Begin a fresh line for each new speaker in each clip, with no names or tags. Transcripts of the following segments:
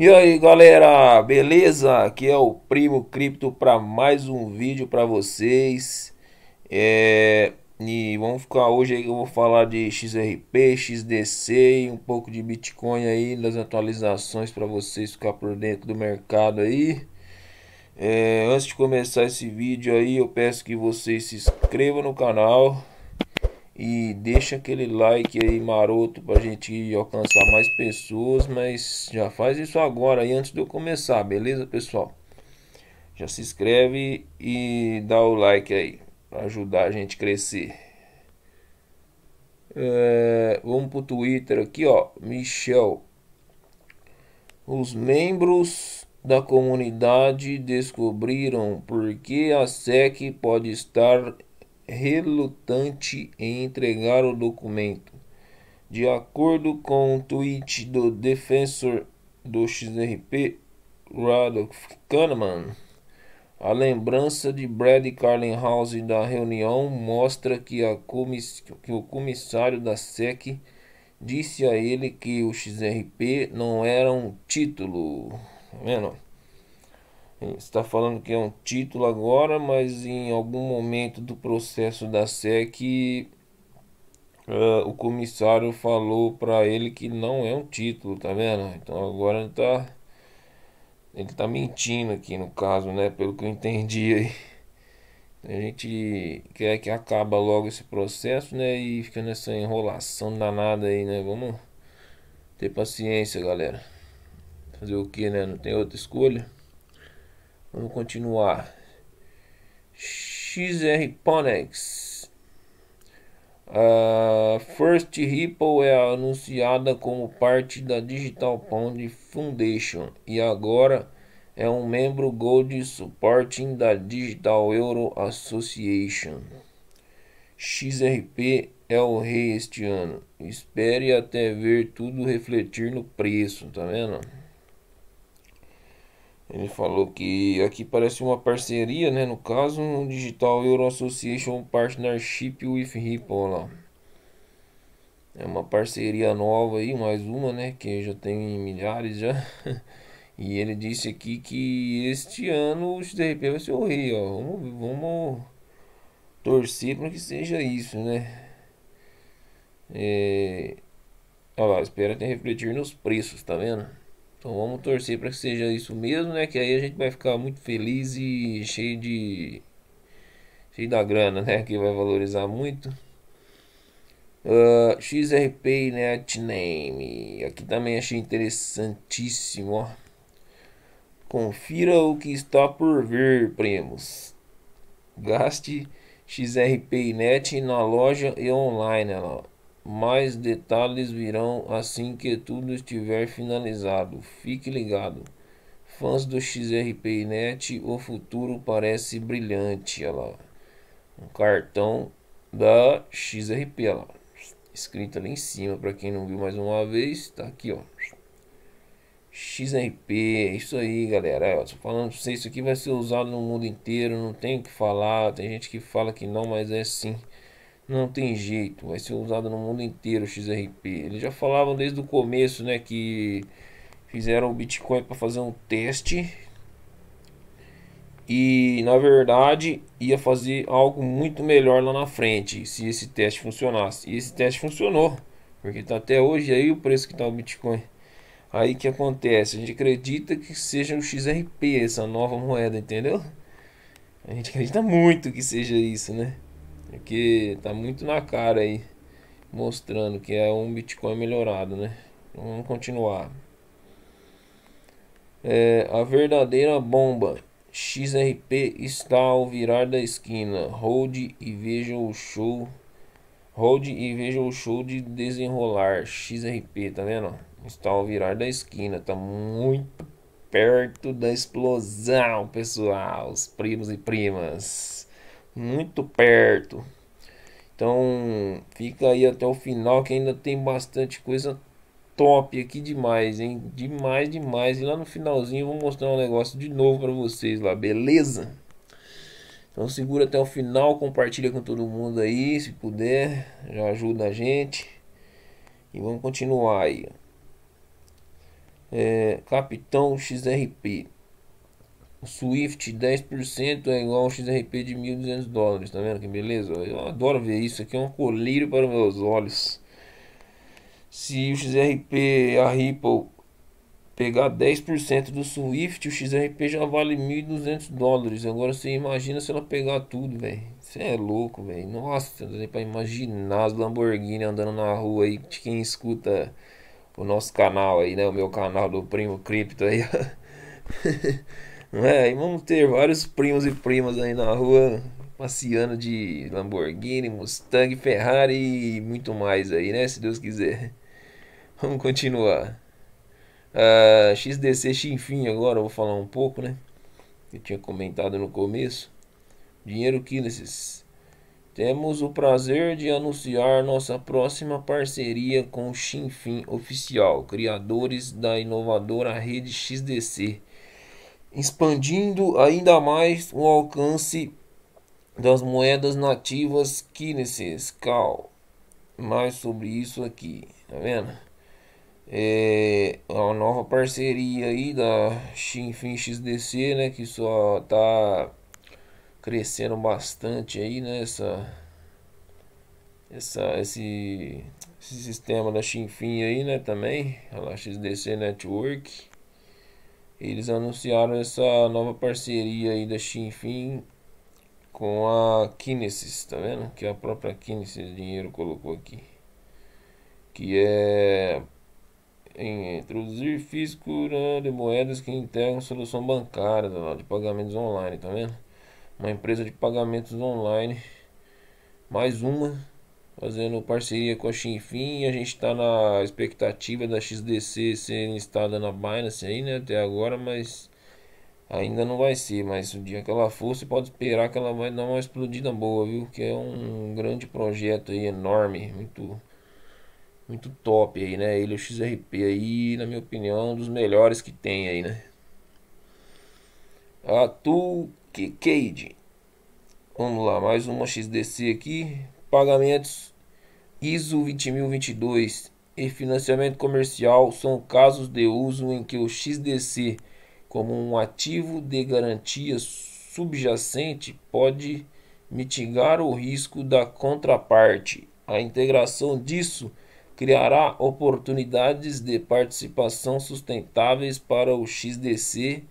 E aí galera, beleza? Aqui é o Primo Cripto para mais um vídeo para vocês é... E vamos ficar hoje aí que eu vou falar de XRP, XDC e um pouco de Bitcoin aí das atualizações para vocês ficar por dentro do mercado aí é... Antes de começar esse vídeo aí eu peço que vocês se inscrevam no canal e deixa aquele like aí maroto pra gente alcançar mais pessoas, mas já faz isso agora aí antes de eu começar, beleza, pessoal? Já se inscreve e dá o like aí para ajudar a gente a crescer. É, vamos pro Twitter aqui, ó. Michel. Os membros da comunidade descobriram por que a SEC pode estar relutante em entregar o documento. De acordo com um tweet do defensor do XRP, Rudolf Kahneman, a lembrança de Brad Carlinhouse da reunião mostra que, comiss... que o comissário da SEC disse a ele que o XRP não era um título. Tá vendo? está falando que é um título agora, mas em algum momento do processo da SEC uh, o comissário falou para ele que não é um título, tá vendo? Então agora ele tá, ele tá mentindo aqui no caso, né? Pelo que eu entendi aí. A gente quer que acaba logo esse processo, né? E fica nessa enrolação danada aí, né? Vamos ter paciência, galera. Fazer o que, né? Não tem outra escolha. Vamos continuar. XR Ponex. A First Ripple é anunciada como parte da Digital Pound Foundation e agora é um membro Gold Supporting da Digital Euro Association. XRP é o rei este ano. Espere até ver tudo refletir no preço, tá vendo? Ele falou que aqui parece uma parceria, né? No caso, um Digital Euro Association Partnership with Ripple, lá. É uma parceria nova aí, mais uma, né? Que já tem milhares já. E ele disse aqui que este ano o XDRP vai ser o rei, ó. Vamos, vamos torcer para que seja isso, né? É... Olha lá, espera até refletir nos preços, tá vendo? Então vamos torcer para que seja isso mesmo, né? Que aí a gente vai ficar muito feliz e cheio de. cheio da grana, né? Que vai valorizar muito. Uh, ah, XRP, Net né? Name. Aqui também achei interessantíssimo, ó. Confira o que está por vir, primos. Gaste XRP net na loja e online, ó. Mais detalhes virão assim que tudo estiver finalizado. Fique ligado. Fãs do XRP Net, o futuro parece brilhante. Olha lá. Um cartão da XRP. Olha lá. Escrito ali em cima, para quem não viu mais uma vez, tá aqui, ó. XRP, é isso aí, galera. É, eu tô falando pra vocês, isso aqui vai ser usado no mundo inteiro, não tem o que falar. Tem gente que fala que não, mas é sim não tem jeito, vai ser usado no mundo inteiro o XRP. Eles já falavam desde o começo, né, que fizeram o Bitcoin para fazer um teste e na verdade ia fazer algo muito melhor lá na frente se esse teste funcionasse. E esse teste funcionou, porque tá até hoje aí o preço que tá o Bitcoin. Aí que acontece, a gente acredita que seja o XRP essa nova moeda, entendeu? A gente acredita muito que seja isso, né? Porque tá muito na cara aí, mostrando que é um Bitcoin melhorado, né? Então, vamos continuar. É, a verdadeira bomba XRP está ao virar da esquina. Hold e veja o show. Hold e veja o show de desenrolar XRP, tá vendo? Está ao virar da esquina, tá muito perto da explosão, pessoal, os primos e primas muito perto. Então fica aí até o final que ainda tem bastante coisa top aqui demais, hein? Demais, demais. E lá no finalzinho eu vou mostrar um negócio de novo para vocês lá, beleza? Então segura até o final, compartilha com todo mundo aí, se puder, já ajuda a gente. E vamos continuar aí. É, Capitão XRP. O Swift 10% é igual um XRP de 1.200 dólares, tá vendo que beleza? Eu adoro ver isso, aqui é um colírio para meus olhos. Se o XRP, a Ripple, pegar 10% do Swift, o XRP já vale 1.200 dólares. Agora você imagina se ela pegar tudo, velho. Você é louco, velho. Nossa, não dá nem pra imaginar as Lamborghini andando na rua aí, de quem escuta o nosso canal aí, né? O meu canal do Primo Cripto aí. né e vamos ter vários primos e primas aí na rua passeando de Lamborghini, Mustang, Ferrari e muito mais aí, né? Se Deus quiser. Vamos continuar. Uh, XDC Xinfim agora, vou falar um pouco, né? Eu tinha comentado no começo. Dinheiro Kinesis. Temos o prazer de anunciar nossa próxima parceria com o Xinfim Oficial, criadores da inovadora rede XDC expandindo ainda mais o alcance das moedas nativas Kinesis, Cal. Mais sobre isso aqui, tá vendo? É uma nova parceria aí da Xinfin XDC, né? Que só tá crescendo bastante aí nessa né, essa esse, esse sistema da Xinfin aí, né? Também, a XDC Network. Eles anunciaram essa nova parceria aí da Xinfin com a Kinesis, tá vendo? Que a própria Kinesis Dinheiro colocou aqui. Que é em introduzir físico de moedas que integram solução bancária tá de pagamentos online, tá vendo? Uma empresa de pagamentos online, mais uma fazendo parceria com a Xinfin. A gente está na expectativa da XDC ser instada na Binance aí, né? Até agora, mas ainda não vai ser. Mas o dia que ela for, você pode esperar que ela vai dar uma explodida boa, viu? Que é um grande projeto aí, enorme, muito muito top aí, né? Ele o XRP aí, na minha opinião, um dos melhores que tem aí, né? A Cade. Vamos lá, mais uma XDC aqui pagamentos ISO 20022 e financiamento comercial são casos de uso em que o XDC, como um ativo de garantia subjacente, pode mitigar o risco da contraparte. A integração disso criará oportunidades de participação sustentáveis para o XDC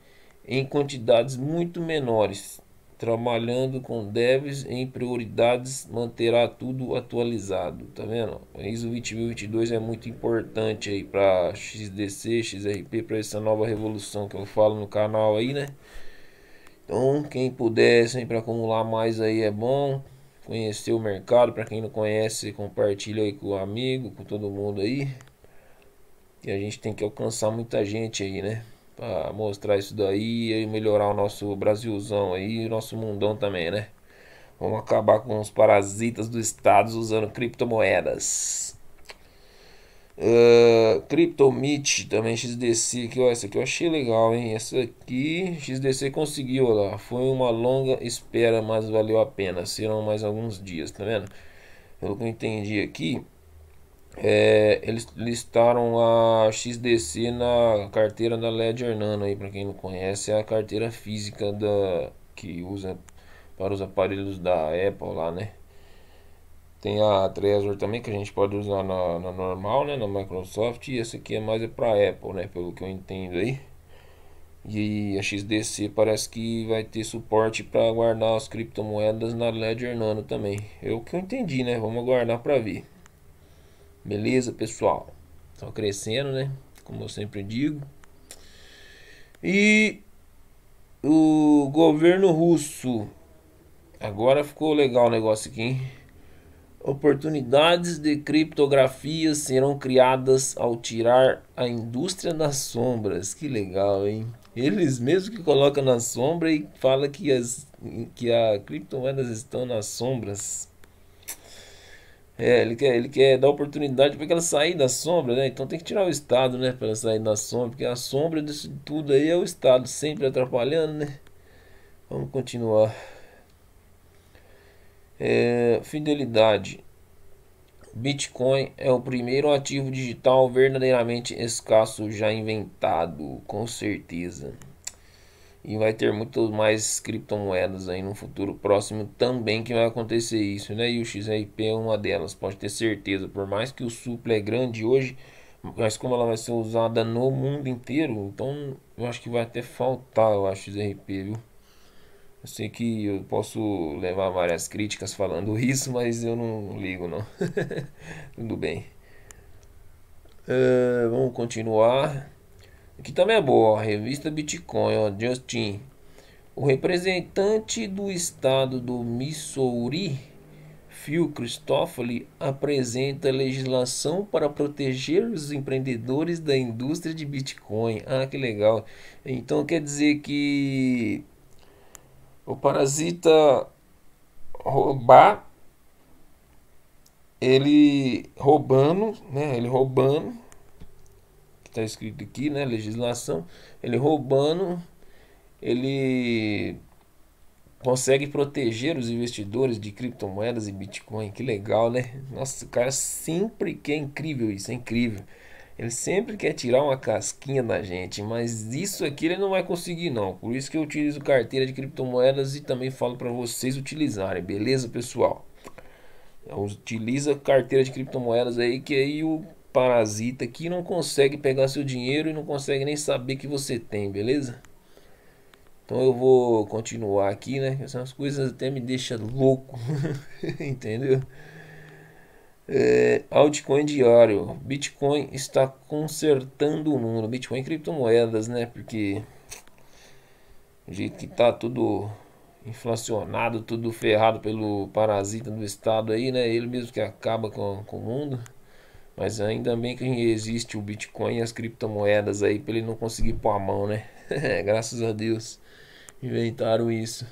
em quantidades muito menores trabalhando com devs em prioridades, manterá tudo atualizado, tá vendo? A ISO 2022 é muito importante aí para XDC, XRP, para essa nova revolução que eu falo no canal aí, né? Então, quem puder sempre acumular mais aí é bom. Conhecer o mercado, para quem não conhece, compartilha aí com o amigo, com todo mundo aí. E a gente tem que alcançar muita gente aí, né? para mostrar isso daí e melhorar o nosso Brasilzão aí, o nosso mundão também, né? Vamos acabar com os parasitas do Estado usando criptomoedas. Uh, Cryptomit também XDC aqui, ó, essa aqui eu achei legal, hein? Essa aqui XDC conseguiu, lá. Foi uma longa espera, mas valeu a pena. Serão mais alguns dias, tá vendo? Pelo que eu entendi aqui, é, eles listaram a XDC na carteira da Ledger Nano aí para quem não conhece é a carteira física da que usa para os aparelhos da Apple lá né tem a Trezor também que a gente pode usar na, na normal né na Microsoft e essa aqui é mais é para Apple né pelo que eu entendo aí e a XDC parece que vai ter suporte para guardar as criptomoedas na Ledger Nano também é o que eu entendi né vamos aguardar para ver Beleza, pessoal? Estão tá crescendo, né? Como eu sempre digo. E o governo russo. Agora ficou legal o negócio aqui, hein? Oportunidades de criptografia serão criadas ao tirar a indústria das sombras. Que legal, hein? Eles mesmos que colocam na sombra e falam que, as, que a criptomoedas estão nas sombras. É, ele quer, ele quer dar oportunidade para ela sair da sombra, né? Então tem que tirar o Estado, né? Para ela sair da sombra, porque a sombra disso tudo aí é o Estado, sempre atrapalhando, né? Vamos continuar. É, fidelidade. Bitcoin é o primeiro ativo digital verdadeiramente escasso já inventado, com certeza. E vai ter muito mais criptomoedas aí no futuro próximo também que vai acontecer isso, né? E o XRP é uma delas, pode ter certeza. Por mais que o supla é grande hoje, mas como ela vai ser usada no mundo inteiro, então eu acho que vai até faltar o XRP, viu? Eu sei que eu posso levar várias críticas falando isso, mas eu não ligo não. Tudo bem. Uh, vamos continuar. Aqui também é boa, a revista Bitcoin, ó, Justin. O representante do estado do Missouri, Phil Christopher apresenta legislação para proteger os empreendedores da indústria de Bitcoin. Ah, que legal. Então quer dizer que o parasita roubar, ele roubando, né? Ele roubando está escrito aqui, né? Legislação. Ele roubando, ele consegue proteger os investidores de criptomoedas e Bitcoin. Que legal, né? Nossa, o cara sempre que é incrível isso, é incrível. Ele sempre quer tirar uma casquinha da gente, mas isso aqui ele não vai conseguir não. Por isso que eu utilizo carteira de criptomoedas e também falo para vocês utilizarem, beleza, pessoal? Então, utiliza carteira de criptomoedas aí que aí o parasita que não consegue pegar seu dinheiro e não consegue nem saber que você tem, beleza? Então eu vou continuar aqui, né? Essas coisas até me deixam louco, entendeu? É, altcoin diário, Bitcoin está consertando o mundo, Bitcoin e é criptomoedas, né? Porque o jeito que tá tudo inflacionado, tudo ferrado pelo parasita do Estado aí, né? Ele mesmo que acaba com, com o mundo. Mas ainda bem que existe o Bitcoin e as criptomoedas aí para ele não conseguir pôr a mão, né? Graças a Deus inventaram isso.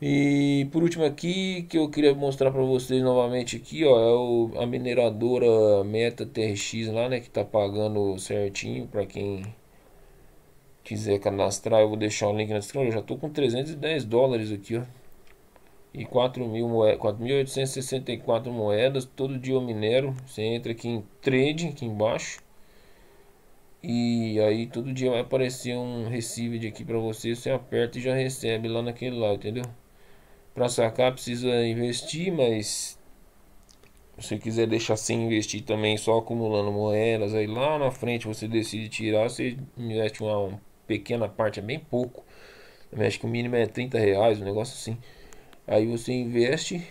E por último aqui, que eu queria mostrar para vocês novamente aqui, ó, é o, a mineradora Meta TRX lá, né, que tá pagando certinho para quem quiser cadastrar. Eu vou deixar o link na descrição. Eu já tô com 310 dólares aqui, ó e 4.864 moedas, todo dia o minero, você entra aqui em trade, aqui embaixo, e aí todo dia vai aparecer um de aqui para você, você aperta e já recebe lá naquele lado entendeu? Para sacar precisa investir, mas se quiser deixar sem investir também, só acumulando moedas, aí lá na frente você decide tirar, você investe uma, uma pequena parte, é bem pouco, acho que o mínimo é 30 reais, um negócio assim. Aí você investe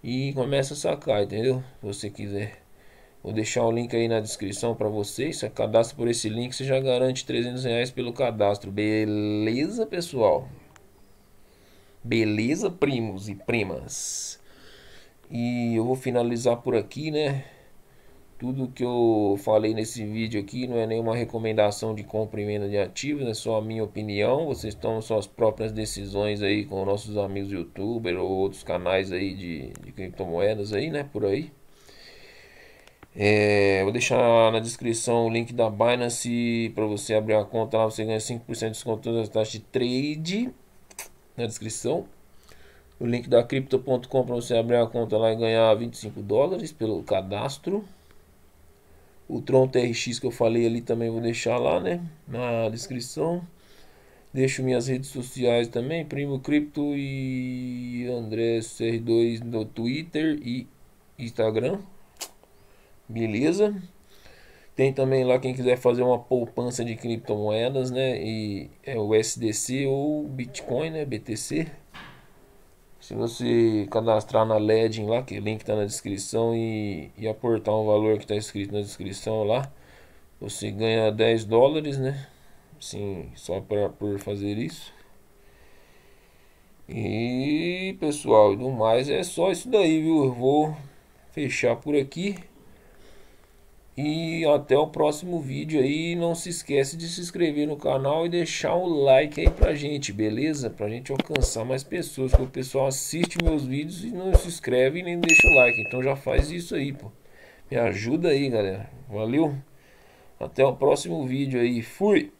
e começa a sacar, entendeu? Se você quiser. Vou deixar o link aí na descrição para vocês. Se cadastra por esse link, você já garante 300 reais pelo cadastro. Beleza, pessoal? Beleza, primos e primas? E eu vou finalizar por aqui, né? Tudo que eu falei nesse vídeo aqui não é nenhuma recomendação de compra e venda de ativos, é né? só a minha opinião. Vocês tomam suas próprias decisões aí com nossos amigos youtubers ou outros canais aí de, de criptomoedas aí, né? Por aí. É, vou deixar na descrição o link da Binance para você abrir a conta lá. Você ganha 5% de desconto na taxa de trade. Na descrição. O link da Crypto.com para você abrir a conta lá e ganhar 25 dólares pelo cadastro. O Tron TRX que eu falei ali também vou deixar lá, né? Na descrição. Deixo minhas redes sociais também, Primo Cripto e André CR2 no Twitter e Instagram. Beleza? Tem também lá quem quiser fazer uma poupança de criptomoedas, né? E é o SDC ou Bitcoin, né? BTC. Se você cadastrar na Ledin lá, que o link está na descrição, e, e aportar um valor que está escrito na descrição lá, você ganha 10 dólares, né? Sim, só pra, por fazer isso. E pessoal, do mais é só isso daí, viu? Eu vou fechar por aqui. E até o próximo vídeo aí. Não se esquece de se inscrever no canal e deixar o like aí pra gente, beleza? Pra gente alcançar mais pessoas. Porque o pessoal assiste meus vídeos e não se inscreve e nem deixa o like. Então já faz isso aí, pô. Me ajuda aí, galera. Valeu. Até o próximo vídeo aí. Fui!